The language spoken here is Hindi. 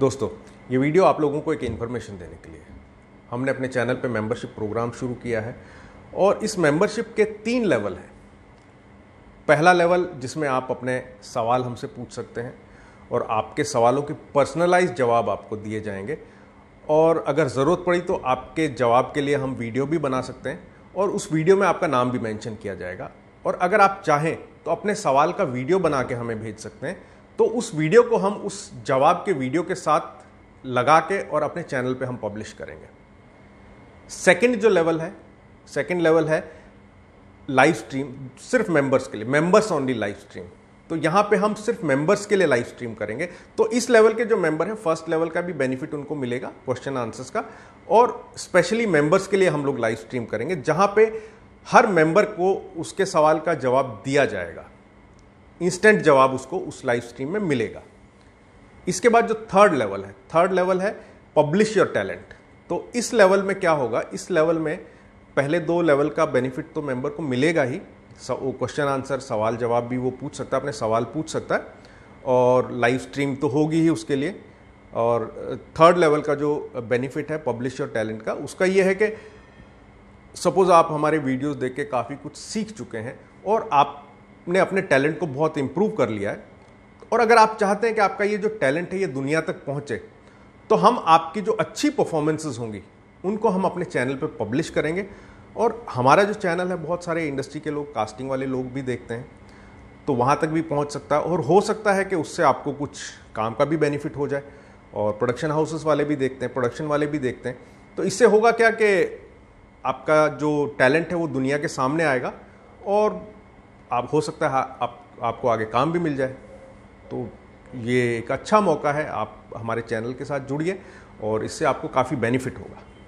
दोस्तों ये वीडियो आप लोगों को एक इन्फॉर्मेशन देने के लिए हमने अपने चैनल पे मेंबरशिप प्रोग्राम शुरू किया है और इस मेंबरशिप के तीन लेवल हैं पहला लेवल जिसमें आप अपने सवाल हमसे पूछ सकते हैं और आपके सवालों के पर्सनलाइज जवाब आपको दिए जाएंगे और अगर ज़रूरत पड़ी तो आपके जवाब के लिए हम वीडियो भी बना सकते हैं और उस वीडियो में आपका नाम भी मेंशन किया जाएगा और अगर आप चाहें तो अपने सवाल का वीडियो बना के हमें भेज सकते हैं तो उस वीडियो को हम उस जवाब के वीडियो के साथ लगा के और अपने चैनल पे हम पब्लिश करेंगे सेकंड जो लेवल है सेकंड लेवल है लाइव स्ट्रीम सिर्फ मेंबर्स के लिए मेंबर्स ओनली लाइव स्ट्रीम तो यहाँ पे हम सिर्फ मेंबर्स के लिए लाइव स्ट्रीम करेंगे तो इस लेवल के जो मेंबर हैं फर्स्ट लेवल का भी बेनिफिट उनको मिलेगा क्वेश्चन आंसर्स का और स्पेशली मेंबर्स के लिए हम लोग लाइव स्ट्रीम करेंगे जहाँ पे हर मेंबर को उसके सवाल का जवाब दिया जाएगा इंस्टेंट जवाब उसको उस लाइव स्ट्रीम में मिलेगा इसके बाद जो थर्ड लेवल है थर्ड लेवल है पब्लिश योर टैलेंट तो इस लेवल में क्या होगा इस लेवल में पहले दो लेवल का बेनिफिट तो मेंबर को मिलेगा ही वो क्वेश्चन आंसर सवाल जवाब भी वो पूछ सकता है अपने सवाल पूछ सकता है और लाइव स्ट्रीम तो होगी ही उसके लिए और थर्ड लेवल का जो बेनिफिट है पब्लिश योर टैलेंट का उसका ये है कि सपोज़ आप हमारे वीडियोस देख के काफ़ी कुछ सीख चुके हैं और आप ने अपने टैलेंट को बहुत इम्प्रूव कर लिया है और अगर आप चाहते हैं कि आपका ये जो टैलेंट है ये दुनिया तक पहुँचे तो हम आपकी जो अच्छी परफॉर्मेंसेज होंगी उनको हम अपने चैनल पर पब्लिश करेंगे और हमारा जो चैनल है बहुत सारे इंडस्ट्री के लोग कास्टिंग वाले लोग भी देखते हैं तो वहाँ तक भी पहुँच सकता है और हो सकता है कि उससे आपको कुछ काम का भी बेनिफिट हो जाए और प्रोडक्शन हाउसेस वाले भी देखते हैं प्रोडक्शन वाले भी देखते हैं तो इससे होगा क्या कि आपका जो टैलेंट है वो दुनिया के सामने आएगा और आप हो सकता है हाँ, आप आपको आगे काम भी मिल जाए तो ये एक अच्छा मौका है आप हमारे चैनल के साथ जुड़िए और इससे आपको काफ़ी बेनिफिट होगा